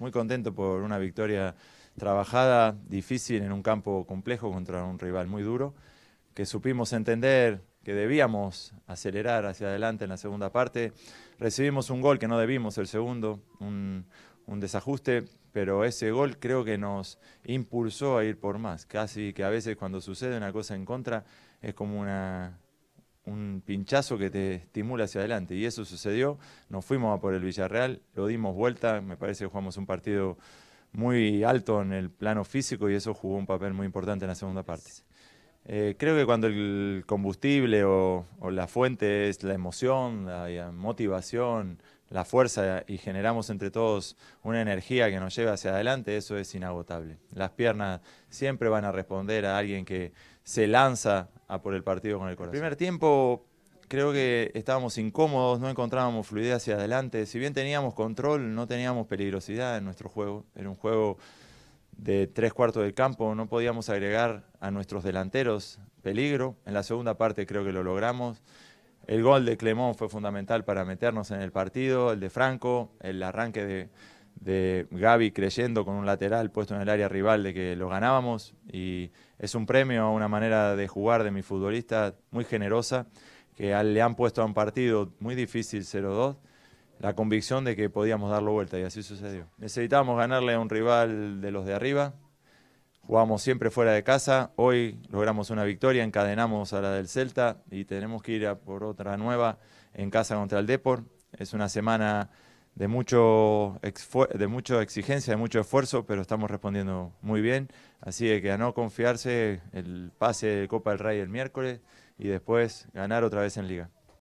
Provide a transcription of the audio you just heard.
muy contento por una victoria trabajada, difícil, en un campo complejo contra un rival muy duro, que supimos entender que debíamos acelerar hacia adelante en la segunda parte. Recibimos un gol que no debimos, el segundo, un, un desajuste, pero ese gol creo que nos impulsó a ir por más. Casi que a veces cuando sucede una cosa en contra es como una un pinchazo que te estimula hacia adelante. Y eso sucedió, nos fuimos a por el Villarreal, lo dimos vuelta, me parece que jugamos un partido muy alto en el plano físico y eso jugó un papel muy importante en la segunda parte. Eh, creo que cuando el combustible o, la fuente es la emoción, la motivación, la fuerza y generamos entre todos una energía que nos lleve hacia adelante, eso es inagotable. Las piernas siempre van a responder a alguien que se lanza a por el partido con el corazón. El primer tiempo creo que estábamos incómodos, no encontrábamos fluidez hacia adelante. Si bien teníamos control, no teníamos peligrosidad en nuestro juego. Era un juego de tres cuartos del campo no podíamos agregar a nuestros delanteros peligro. En la segunda parte creo que lo logramos. El gol de Clemón fue fundamental para meternos en el partido, el de Franco, el arranque de, Gaby creyendo con un lateral puesto en el área rival de que lo ganábamos y es un premio a una manera de jugar de mi futbolista muy generosa que le han puesto a un partido muy difícil 0-2 la convicción de que podíamos darlo vuelta y así sucedió. Necesitábamos ganarle a un rival de los de arriba, jugamos siempre fuera de casa, hoy logramos una victoria, encadenamos a la del Celta y tenemos que ir a por otra nueva en casa contra el Deport. Es una semana de, mucho de mucha exigencia, de mucho esfuerzo, pero estamos respondiendo muy bien. Así que a no confiarse el pase de Copa del Rey el miércoles y después ganar otra vez en liga.